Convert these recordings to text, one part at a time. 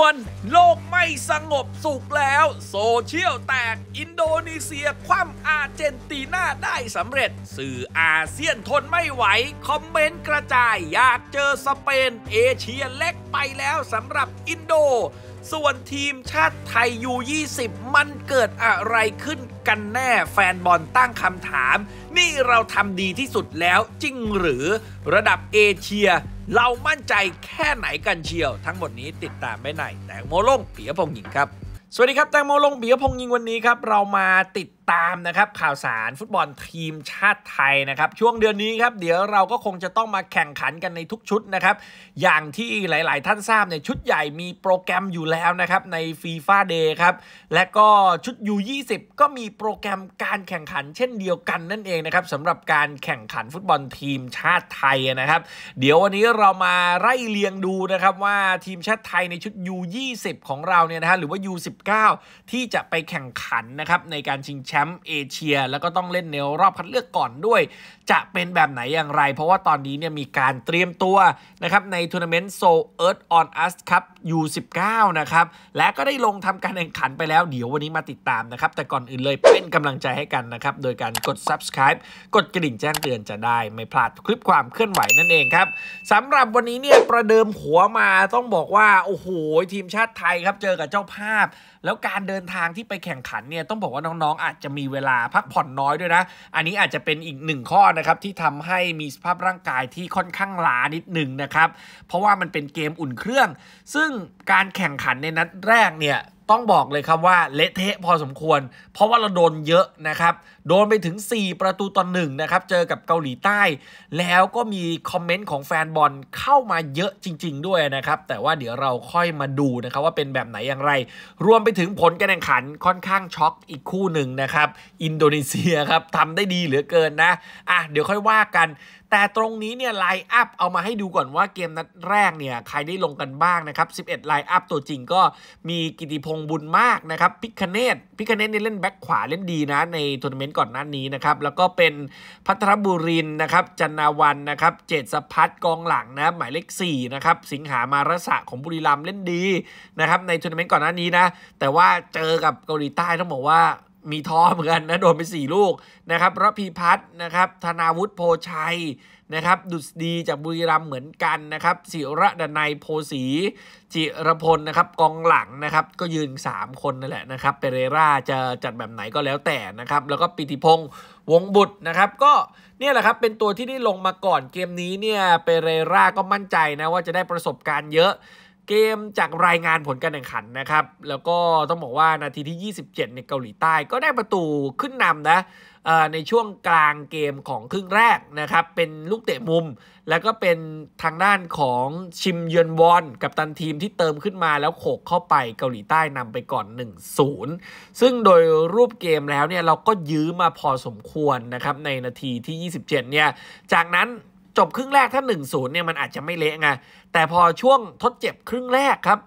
วนโลกไม่สงบสุขแล้ว โซเชียลแตกอินโดนีเซียคว่ำอาเจนตีนาได้สำเร็จสื่ออาเซียนทนไม่ไหว คอมเมนต์กระจาย อยากเจอสเปน เอเชียเล็กไปแล้วสำหรับอินโดส่วนทีมชาติไทยยู20 มันเกิดอะไรขึ้นกันแน่แฟนบอลตั้งคำถาม นี่เราทำดีที่สุดแล้วจริงหรือระดับเอเชีย เรามั่นใจแค่ไหนกันเชียว ทั้งหมดนี้ติดตามไปไหน แตงโมลงเปียพงหญิงครับ สวัสดีครับแตงโมลงเปียพงหญิงวันนี้ครับ เรามาติดตามนะครับข่าวสารฟุตบอลทีมชาติไทยนะครับช่วงเดือนนี้ครับเดี๋ยวเราก็คงจะต้องมาแข่งขันกันในทุกชุดนะครับอย่างที่หลาย ๆ ท่านทราบเนี่ยชุดใหญ่มีโปรแกรมอยู่แล้วนะครับในฟีฟ่าเดย์ครับและก็ชุด U20 ก็มีโปรแกรมการแข่งขันเช่นเดียวกันนั่นเองนะครับสำหรับการแข่งขันฟุตบอลทีมชาติไทยนะครับเดี๋ยววันนี้เรามาไล่เลียงดูนะครับว่าทีมชาติไทยในชุด U20 ของเราเนี่ยนะฮะหรือว่า U19 ที่จะไปแข่งขันนะครับในการชิงแชชมป์เอเชีย แล้วก็ต้องเล่นในรอบคัดเลือกก่อนด้วย จะเป็นแบบไหนอย่างไรเพราะว่าตอนนี้เนี่ยมีการเตรียมตัวนะครับในทัวร์นาเมนต์โซเอิร์ธออนอัสครับ U19 นะครับ และก็ได้ลงทำการแข่งขันไปแล้วเดี๋ยววันนี้มาติดตามนะครับ แต่ก่อนอื่นเลยเป็นกำลังใจให้กันนะครับ โดยการกด subscribe กดกระดิ่งแจ้งเตือนจะได้ ไม่พลาดคลิปความเคลื่อนไหวนั่นเองครับสำหรับวันนี้เนี่ยประเดิมหัวมาต้องบอกว่าโอ้โห ทีมชาติไทยครับเจอกับเจ้าภาพ แล้วการเดินทางที่ไปแข่งขันเนี่ยต้องบอกว่าน้องๆอาจจะจะมีเวลาพักผ่อนน้อยด้วยนะ อันนี้อาจจะเป็นอีกหนึ่งข้อนะครับ ที่ทำให้มีสภาพร่างกายที่ค่อนข้างล้านิดหนึ่งนะครับ เพราะว่ามันเป็นเกมอุ่นเครื่อง ซึ่งการแข่งขันในนัดแรกเนี่ยต้องบอกเลยครับว่าเละเทะพอสมควร เพราะว่าเราโดนเยอะนะครับโดนไปถึง 4 ประตูตอนหนึ่งนะครับเจอกับเกาหลีใต้ แล้วก็มีคอมเมนต์ของแฟนบอลเข้ามาเยอะจริงๆ ด้วยนะครับแต่ว่าเดี๋ยวเราค่อยมาดูนะครับว่าเป็นแบบไหนอย่างไร รวมไปถึงผลการแข่งขันค่อนข้างช็อกอีกคู่หนึ่งนะครับอินโดนีเซียครับทำได้ดีเหลือเกินนะอ่ะเดี๋ยวค่อยว่ากันแต่ตรงนี้เนี่ยไลน์อัพเอามาให้ดูก่อนว่าเกมนัดแรกเนี่ยใครได้ลงกันบ้างนะครับ 11 ไลน์อัพตัวจริงก็มีกิติพงษ์บุญมากนะครับ พิกเนตพิกเนตเนี่ยเล่นแบ็คขวาเล่นดีนะในทัวร์นาเมนต์ก่อนหน้านี้นะครับ แล้วก็เป็นพัทรบุรินนะครับจันนาวันนะครับ เจสพัฒกองหลังนะหมายเลข4นะครับ สิงหามารสะของบุรีรัมเล่นดีนะครับในทัวร์นาเมนต์ก่อนหน้านี้นะ แต่ว่าเจอกับเกาหลีใต้ต้องบอกว่ามีท้อเหมือนกันนะโดนไป 4 ลูกนะครับรพีพัฒน์นะครับธนาวุฒิโพชัยนะครับดุษดีจากบุรีรัมย์เหมือนกันนะครับศิระดนัยโพสี จิรพลนะครับกองหลังนะครับก็ยืน 3 คนนั่นแหละนะครับเปเรราจะจัดแบบไหนก็แล้วแต่นะครับแล้วก็ปิติพงศ์วงบุตรนะครับ ก็เนี่ยแหละครับเป็นตัวที่ได้ลงมาก่อนเกมนี้เนี่ยเปเรราก็มั่นใจนะว่าจะได้ประสบการณ์เยอะเกมจากรายงานผลการแข่งขันนะครับ แล้วก็ต้องบอกว่านาทีที่ 27 ในเกาหลีใต้ก็ได้ประตูขึ้นนำนะในช่วงกลางเกมของครึ่งแรกนะครับ เป็นลูกเตะมุม แล้วก็เป็นทางด้านของชิมเยือนวอน กับตันทีมที่เติมขึ้นมาแล้วโขกเข้าไป เกาหลีใต้นำไปก่อน 1-0 ซึ่งโดยรูปเกมแล้วเนี่ยเราก็ยื้อมาพอสมควรนะครับในนาทีที่ 27 เนี่ย จากนั้นจบครึ่งแรกถ้า 1-0เนี่ยมันอาจจะไม่เละไงแต่พอช่วงทดเจ็บครึ่งแรกครับ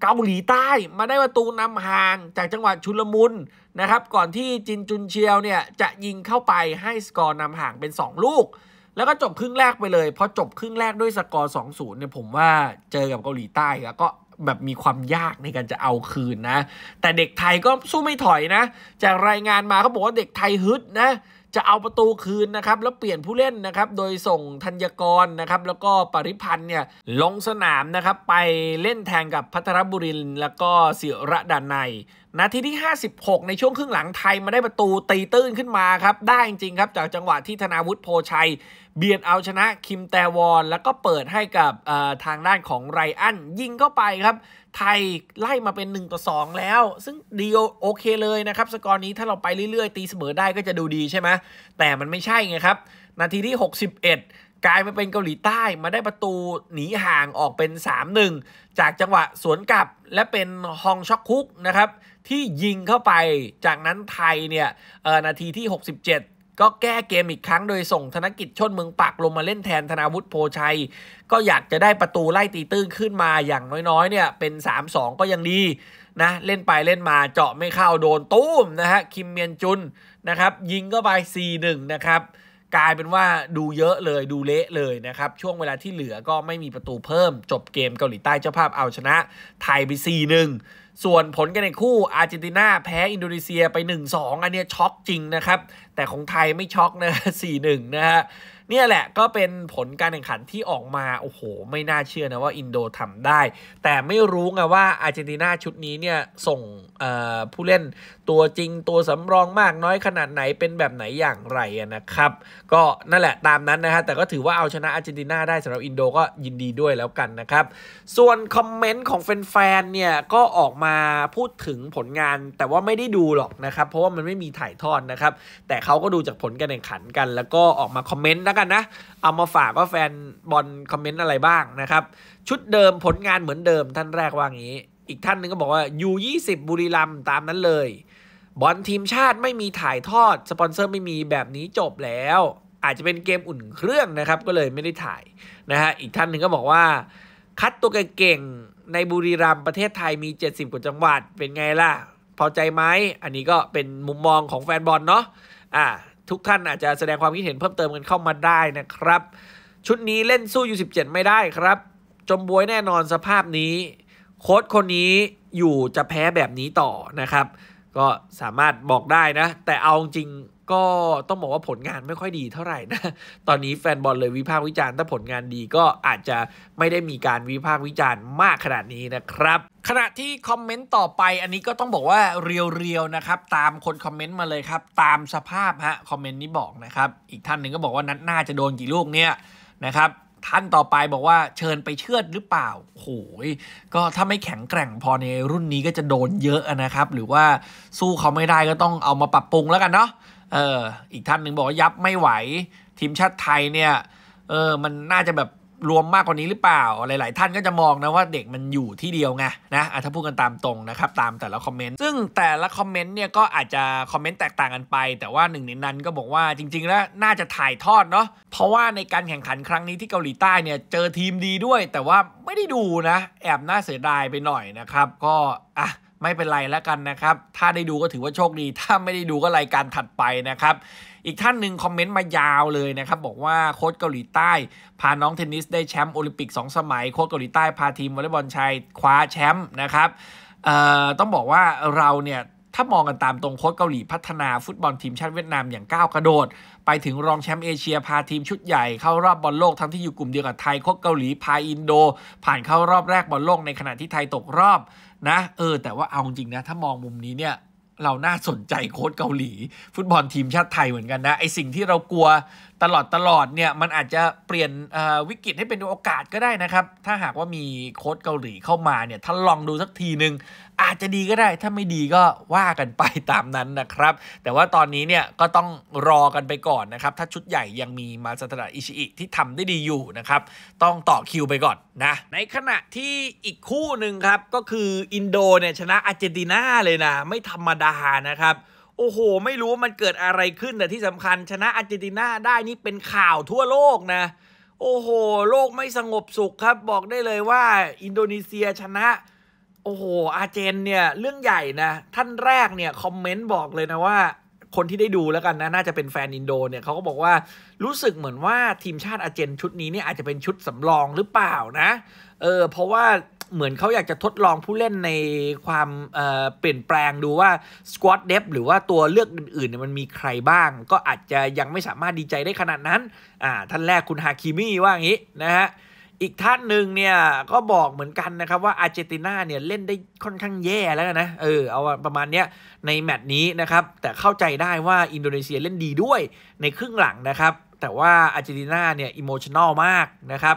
เกาหลีใต้มาได้ประตูนำห่างจากจังหวะชุลมุนนะครับ ก่อนที่จินจุนเชียวเนี่ยจะยิงเข้าไปให้สกอร์นำห่างเป็น 2 ลูก แล้วก็จบครึ่งแรกไปเลยพอจบครึ่งแรกด้วยสกอร์สองศูนย์เนี่ยผมว่าเจอกับเกาหลีใต้ แล้วก็แบบมีความยากในการจะเอาคืนนะ แต่เด็กไทยก็สู้ไม่ถอยนะ จากรายงานมาเขาบอกว่าเด็กไทยฮึดนะจะเอาประตูคืนนะครับ แล้วเปลี่ยนผู้เล่นนะครับ โดยส่งธัญกรนะครับ แล้วก็ปริพันธ์เนี่ย ลงสนามนะครับ ไปเล่นแทนกับพัทรบุรินแล้วก็เสียระดานในนาทีที่ 56 ในช่วงครึ่งหลังไทยมาได้ประตูตีตื้นขึ้นมาครับได้จริงครับจากจังหวะที่ธนาวุฒิโพชัย เบียดเอาชนะคิมแตวอน แล้วก็เปิดให้กับทางด้านของไรอัน ยิงเข้าไปครับ ไทยไล่มาเป็น1ต่อ2แล้ว ซึ่งดีโอเคเลยนะครับ สกอร์นี้ถ้าเราไปเรื่อยๆ ตีเสมอได้ก็จะดูดีใช่ไหมแต่มันไม่ใช่ไงครับ นาทีที่ 61กลายมาเป็นเกาหลีใต้มาได้ประตูหนีห่างออกเป็น 3-1 จากจังหวะสวนกลับและเป็นฮองช็อกคุกนะครับ ที่ยิงเข้าไปจากนั้นไทยเนี่ยนาทีที่ 67 ก็แก้เกมอีกครั้งโดยส่งธนกิจชนเมืองปัก ลงมาเล่นแทนธนาวุฒิโพชัย ก็อยากจะได้ประตูไล่ตีตื้นขึ้นมาอย่างน้อยๆเนี่ยเป็น 3-2 ก็ยังดีนะเล่นไปเล่นมาเจาะไม่เข้าโดนตุ้มนะฮะคิมเมียนจุนนะครับ ยิงก็ไป4-1นะครับกลายเป็นว่าดูเยอะเลยดูเละเลยนะครับ ช่วงเวลาที่เหลือก็ไม่มีประตูเพิ่ม จบเกมเกาหลีใต้เจ้าภาพเอาชนะไทยไป4ีหนึ่งส่วนผลกันในคู่อาร์เจนตินาแพ้อินโดนีเซียไป 1-2 อันเนี้ยช็อกจริงนะครับแต่ของไทยไม่ช็อกนะสี่หนึ่งนะฮะเนี่ยแหละก็เป็นผลการแข่งขันที่ออกมา โอ้โห ไม่น่าเชื่อนะว่าอินโดทำได้ แต่ไม่รู้ไงว่าอาร์เจนตินาชุดนี้เนี่ย ส่งผู้เล่นตัวจริงตัวสำรองมากน้อยขนาดไหนเป็นแบบไหนอย่างไรนะครับ ก็นั่นแหละตามนั้นนะฮะ แต่ก็ถือว่าเอาชนะอาร์เจนตินาได้สำหรับอินโดก็ยินดีด้วยแล้วกันนะครับส่วนคอมเมนต์ของแฟนๆเนี่ยก็ออกมาพูดถึงผลงานแต่ว่าไม่ได้ดูหรอกนะครับเพราะว่ามันไม่มีถ่ายทอดนะครับแต่เขาก็ดูจากผลการแข่งขันกัน แล้วก็ออกมาคอมเมนต์แล้วกันนะ เอามาฝากว่าแฟนบอลคอมเมนต์อะไรบ้างนะครับ ชุดเดิมผลงานเหมือนเดิมท่านแรกว่างี้ อีกท่านนึงก็บอกว่า U20 บุรีรัมตามนั้นเลยบอลทีมชาติไม่มีถ่ายทอด สปอนเซอร์ไม่มีแบบนี้จบแล้ว อาจจะเป็นเกมอุ่นเครื่องนะครับ ก็เลยไม่ได้ถ่ายนะฮะอีกท่านหนึ่งก็บอกว่าคัดตัวเก่งในบุรีรัมย์ประเทศไทยมี 70กว่าจังหวัด เป็นไงล่ะพอใจไหมอันนี้ก็เป็นมุมมองของแฟนบอลเนาะ่าทุกท่านอาจจะแสดงความคิดเห็นเพิ่มเติมกันเข้ามาได้นะครับ ชุดนี้เล่นสู้ยู็ดไม่ได้ครับ จมบวยแน่นอนสภาพนี้ โค้ชคนนี้อยู่จะแพ้แบบนี้ต่อนะครับ ก็สามารถบอกได้นะ แต่เอาจริงก็ต้องบอกว่าผลงานไม่ค่อยดีเท่าไหร่นะ ตอนนี้แฟนบอลเลยวิพากษ์วิจารณ์ ถ้าผลงานดีก็อาจจะไม่ได้มีการวิพากษ์วิจารณ์มากขนาดนี้นะครับ ขณะที่คอมเมนต์ต่อไปอันนี้ก็ต้องบอกว่าเรียวๆนะครับตามคนคอมเมนต์มาเลยครับ ตามสภาพฮะคอมเมนต์นี้บอกนะครับ อีกท่านหนึ่งก็บอกว่านัดหน้าจะโดนกี่ลูกเนี่ยนะครับ ท่านต่อไปบอกว่าเชิญไปเชือดหรือเปล่าโหยก็ถ้าไม่แข็งแกร่งพอในรุ่นนี้ก็จะโดนเยอะนะครับ หรือว่าสู้เขาไม่ได้ก็ต้องเอามาปรับปรุงแล้วกันเนาะเอออีกท่านหนึ่งบอกว่า ยับไม่ไหวทีมชาติไทยเนี่ยเออมันน่าจะแบบรวมมากกว่านี้หรือเปล่า หลาย ๆ ท่านก็จะมองนะว่าเด็กมันอยู่ที่เดียวไงนะถ้าพูดกันตามตรงนะครับตามแต่ละคอมเมนต์ ซึ่งแต่ละคอมเมนต์เนี่ยก็อาจจะคอมเมนต์แตกต่างกันไป แต่ว่าหนึ่งในนั้นก็บอกว่าจริง ๆแล้วน่าจะถ่ายทอดเนาะเพราะว่าในการแข่งขันครั้งนี้ที่เกาหลีใต้เนี่ยเจอทีมดีด้วย แต่ว่าไม่ได้ดูนะ แอบน่าเสียดายไปหน่อยนะครับ ก็อ่ะไม่เป็นไรแล้วกันนะครับ ถ้าได้ดูก็ถือว่าโชคดี ถ้าไม่ได้ดูก็รายการถัดไปนะครับ อีกท่านหนึ่งคอมเมนต์มายาวเลยนะครับ บอกว่าโค้ชเกาหลีใต้พาน้องเทนนิสได้แชมป์โอลิมปิก2สมัย โค้ชเกาหลีใต้พาทีมวอลเลย์บอลชายคว้าแชมป์นะครับต้องบอกว่าเราเนี่ยถ้ามองกันตามตรงโค้ชเกาหลีพัฒนาฟุตบอลทีมชาติเวียดนามอย่างก้าวกระโดดไปถึงรองแชมป์เอเชียพาทีมชุดใหญ่เข้ารอบบอลโลก ทั้งที่อยู่กลุ่มเดียวกับไทยโค้ชเกาหลีพาอินโด ผ่านเข้ารอบแรกบอลโลกในขณะที่ไทยตกรอบนะเออแต่ว่าเอาจริงนะ ถ้ามองมุมนี้เนี่ย เราน่าสนใจโค้ชเกาหลี ฟุตบอลทีมชาติไทยเหมือนกันนะ ไอสิ่งที่เรากลัวตลอดตลอดเนี่ยมันอาจจะเปลี่ยนวิกฤตให้เป็นโอกาสก็ได้นะครับ ถ้าหากว่ามีโค้ดเกาหลีเข้ามาเนี่ยถ้าลองดูสักทีหนึ่งอาจจะดีก็ได้ถ้าไม่ดีก็ว่ากันไปตามนั้นนะครับ แต่ว่าตอนนี้เนี่ยก็ต้องรอกันไปก่อนนะครับ ถ้าชุดใหญ่ยังมีมาสตราอิชิอิ ที่ทำได้ดีอยู่นะครับ ต้องต่อคิวไปก่อนนะในขณะที่อีกคู่หนึ่งครับก็คือ อินโดเนี่ยชนะอาร์เจนตินาเลยนะไม่ธรรมดานะครับโอ้โห ไม่รู้มันเกิดอะไรขึ้นแต่ที่สำคัญชนะอาร์เจนตินาได้นี่เป็นข่าวทั่วโลกนะ โอ้โห โลกไม่สงบสุขครับ บอกได้เลยว่าอินโดนีเซียชนะ โอ้โหอาเจนเนี่ยเรื่องใหญ่นะท่านแรกเนี่ยคอมเมนต์ บอกเลยนะว่าคนที่ได้ดูแล้วกันนะน่าจะเป็นแฟนอินโดเนี่ยเขาก็บอกว่ารู้สึกเหมือนว่าทีมชาติอาเจนชุดนี้เนี่ยอาจจะเป็นชุดสำรองหรือเปล่านะเออเพราะว่าเหมือนเขาอยากจะทดลองผู้เล่นในความเเปลี่ยนแปลงดูว่าสควอตเดฟหรือว่าตัวเลือกอื่นๆมันมีใครบ้าง ก็อาจจะยังไม่สามารถดีใจได้ขนาดนั้นอ่าท่านแรกคุณฮาคิมีว่าอย่างนี้นะฮะอีกท่านหนึ่งเนี่ย ก็บอกเหมือนกันนะครับว่าอาร์เจนตินาเนี่ย เล่นได้ค่อนข้างแย่แล้วนะ เออเอาประมาณเนี้ยในแมตช์นี้นะครับ แต่เข้าใจได้ว่าอินโดนีเซียเล่นดีด้วยในครึ่งหลังนะครับ แต่ว่าอาร์เจนตินาเนี่ยอิโมชันแนลมากนะครับ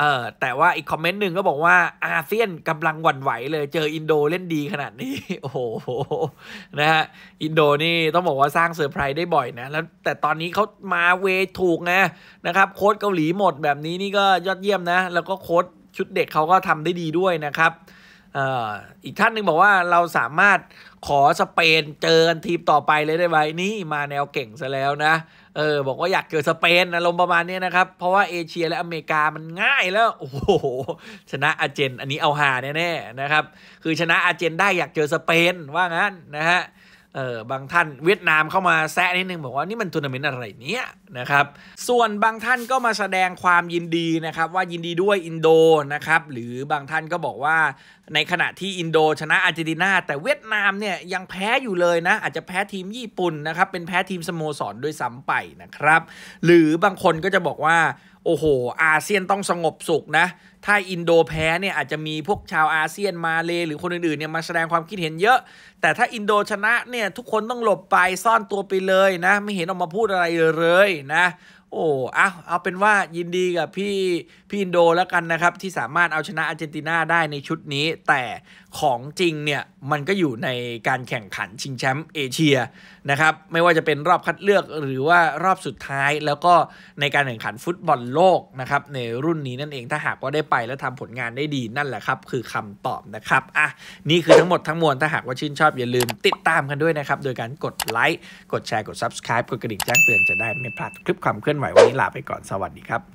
เออแต่ว่าอีกคอมเมนต์หนึ่งก็บอกว่าอาเซียนกำลังหวั่นไหวเลยเจออินโดเล่นดีขนาดนี้ โอ้โห นะฮะ อินโดนี่ต้องบอกว่าสร้างเซอร์ไพรส์ได้บ่อยนะ แล้วแต่ตอนนี้เขามาเวถูกนะนะครับ โค้ดเกาหลีหมดแบบนี้นี่ก็ยอดเยี่ยมนะ แล้วก็โค้ดชุดเด็กเขาก็ทำได้ดีด้วยนะครับอีกท่านหนึ่งบอกว่าเราสามารถขอสเปนเจอนทีมต่อไปเลยได้ไหมนี่มาแนวเก่งซะแล้วนะเออบอกว่า อยากเกิดสเปนอารมณ์ประมาณนี้นะครับเพราะว่าเอเชียและอเมริกามันง่ายแล้วโอ้โหชนะอาเจนอันนี้เอาหาแน่ๆนะครับ คือชนะอาเจนได้อยากเจอสเปนว่างั้นนะฮะเออบางท่านเวียดนามเข้ามาแซะนิดนึงบอกว่านี่มันทัวร์นาเมนต์อะไรเนี้ยนะครับส่วนบางท่านก็มาแสดงความยินดีนะครับว่ายินดีด้วยอินโดนะครับหรือบางท่านก็บอกว่าในขณะที่อินโดชนะอาร์เจนตินาแต่เวียดนามเนี่ยยังแพ้อยู่เลยนะอาจจะแพ้ทีมญี่ปุ่นนะครับเป็นแพ้ทีมสโมสรด้วยซ้ำไปนะครับ หรือบางคนก็จะบอกว่าโอ้โห อาเซียนต้องสงบสุขนะ ถ้าอินโดแพ้เนี่ยอาจจะมีพวกชาวอาเซียนมาเลหรือคนอื่นๆเนี่ยมาแสดงความคิดเห็นเยอะ แต่ถ้าอินโดชนะเนี่ยทุกคนต้องหลบไปซ่อนตัวไปเลยนะไม่เห็นออกมาพูดอะไรเลยนะ โอ้เอาเอาเป็นว่ายินดีกับพี่พี่อินโดแล้วกันนะครับที่สามารถเอาชนะอาร์เจนตินาได้ในชุดนี้ แต่ของจริงเนี่ยมันก็อยู่ในการแข่งขันชิงแชมป์เอเชียนะครับไม่ว่าจะเป็นรอบคัดเลือกหรือว่ารอบสุดท้าย แล้วก็ในการแข่งขันฟุตบอลโลกนะครับในรุ่นนี้นั่นเองถ้าหากว่าได้ไปแล้วทำผลงานได้ดีนั่นแหละครับคือคำตอบนะครับอ่ะนี่คือทั้งหมดทั้งมวลถ้าหากว่าชื่นชอบ อย่าลืมติดตามกันด้วยนะครับ โดยการกดไลค์กดแชร์กด subscribe กดกระดิ่งแจ้งเตือนจะได้ไม่พลาดคลิปความเคลื่อนไหววันนี้ลาไปก่อนสวัสดีครับ